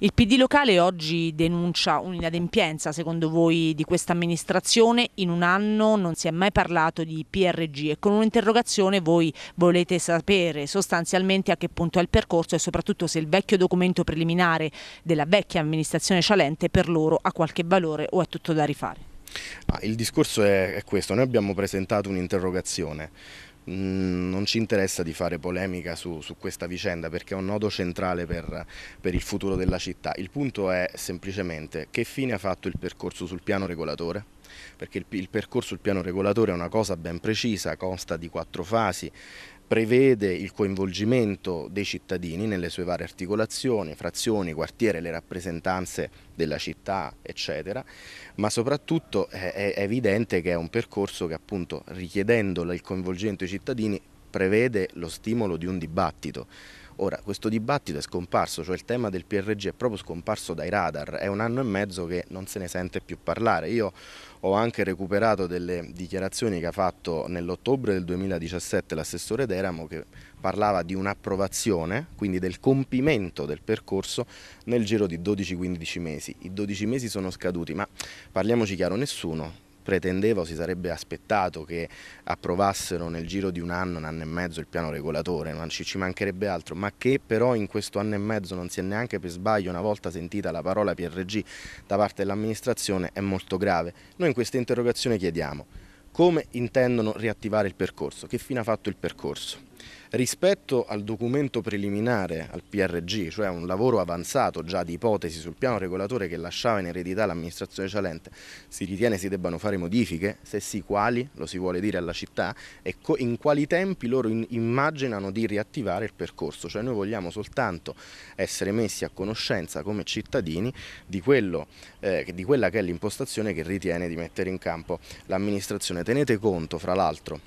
Il PD locale oggi denuncia un'inadempienza, secondo voi, di questa amministrazione. In un anno non si è mai parlato di PRG e con un'interrogazione voi volete sapere sostanzialmente a che punto è il percorso e soprattutto se il vecchio documento preliminare della vecchia amministrazione Cialente per loro ha qualche valore o è tutto da rifare. Ah, il discorso è, è questo, noi abbiamo presentato un'interrogazione Mm, non ci interessa di fare polemica su, su, questa vicenda perché è un nodo centrale per, per, il futuro della città. Il punto è semplicemente che fine ha fatto il percorso sul piano regolatore? Perché il, il percorso sul piano regolatore è una cosa ben precisa, consta di quattro fasi, prevede il coinvolgimento dei cittadini nelle sue varie articolazioni, frazioni, quartiere, le rappresentanze della città, eccetera, ma soprattutto è, è evidente che è un percorso che appunto richiedendo il coinvolgimento dei cittadini cittadini prevede lo stimolo di un dibattito. Ora, questo dibattito è scomparso, cioè il tema del PRG è proprio scomparso dai radar, è un anno e mezzo che non se ne sente più parlare. Io ho anche recuperato delle dichiarazioni che ha fatto nell'ottobre del 2017 l'assessore Deramo che parlava di un'approvazione, quindi del compimento del percorso nel giro di 12-15 mesi. I 12 mesi sono scaduti, ma parliamoci chiaro, nessuno pretendeva o si sarebbe aspettato che approvassero nel giro di un anno, un anno e mezzo il piano regolatore, non ci, ci mancherebbe altro, ma che però in questo anno e mezzo non si è neanche per sbaglio una volta sentita la parola PRG da parte dell'amministrazione è molto grave. Noi in questa interrogazione chiediamo come intendono riattivare il percorso, che fine ha fatto il percorso. Rispetto al documento preliminare, al PRG, cioè un lavoro avanzato già di ipotesi sul piano regolatore che lasciava in eredità l'amministrazione Cialente, si ritiene si debbano fare modifiche? Se sì, quali? Lo si vuole dire alla città? E in quali tempi loro immaginano di riattivare il percorso? Cioè noi vogliamo soltanto essere messi a conoscenza come cittadini di, quello, eh, di quella che è l'impostazione che ritiene di mettere in campo l'amministrazione. Tenete conto, fra l'altro,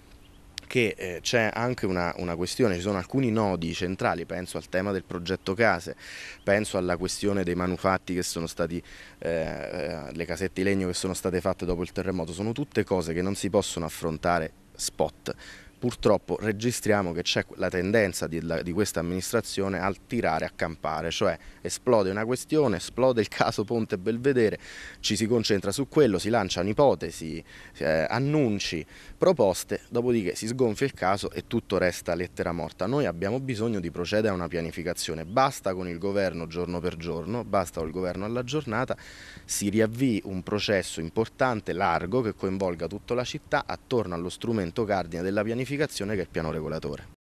che eh, c'è anche una, una, questione, ci sono alcuni nodi centrali, penso al tema del progetto case, penso alla questione dei manufatti che sono stati, eh, eh le casette di legno che sono state fatte dopo il terremoto, sono tutte cose che non si possono affrontare spot purtroppo registriamo che c'è la tendenza di, di questa amministrazione al tirare a campare, cioè esplode una questione, esplode il caso Ponte Belvedere, ci si concentra su quello, si lanciano ipotesi, eh, annunci, proposte, dopodiché si sgonfia il caso e tutto resta lettera morta. Noi abbiamo bisogno di procedere a una pianificazione, basta con il governo giorno per giorno, basta con il governo alla giornata, si riavvii un processo importante, largo, che coinvolga tutta la città attorno allo strumento cardine della pianificazione pianificazione che il piano regolatore.